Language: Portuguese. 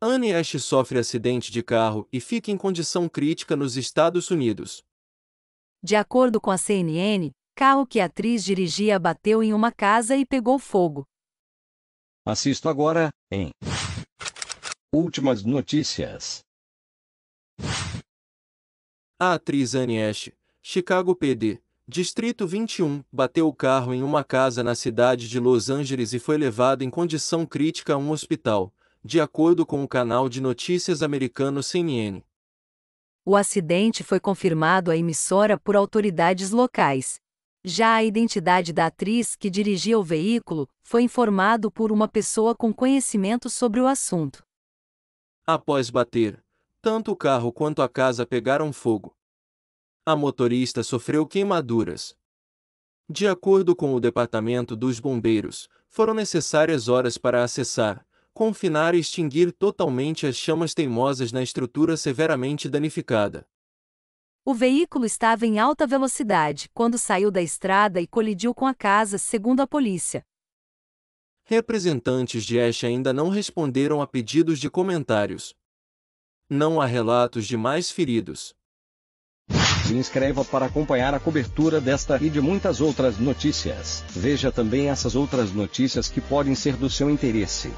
Anne Ash sofre acidente de carro e fica em condição crítica nos Estados Unidos. De acordo com a CNN, carro que a atriz dirigia bateu em uma casa e pegou fogo. Assisto agora em Últimas notícias. A atriz Anne Ash, Chicago PD, Distrito 21, bateu o carro em uma casa na cidade de Los Angeles e foi levada em condição crítica a um hospital de acordo com o canal de notícias americano CNN. O acidente foi confirmado à emissora por autoridades locais. Já a identidade da atriz que dirigia o veículo foi informado por uma pessoa com conhecimento sobre o assunto. Após bater, tanto o carro quanto a casa pegaram fogo. A motorista sofreu queimaduras. De acordo com o Departamento dos Bombeiros, foram necessárias horas para acessar, confinar e extinguir totalmente as chamas teimosas na estrutura severamente danificada. O veículo estava em alta velocidade quando saiu da estrada e colidiu com a casa, segundo a polícia. Representantes de Ash ainda não responderam a pedidos de comentários. Não há relatos de mais feridos. Se inscreva para acompanhar a cobertura desta e de muitas outras notícias. Veja também essas outras notícias que podem ser do seu interesse.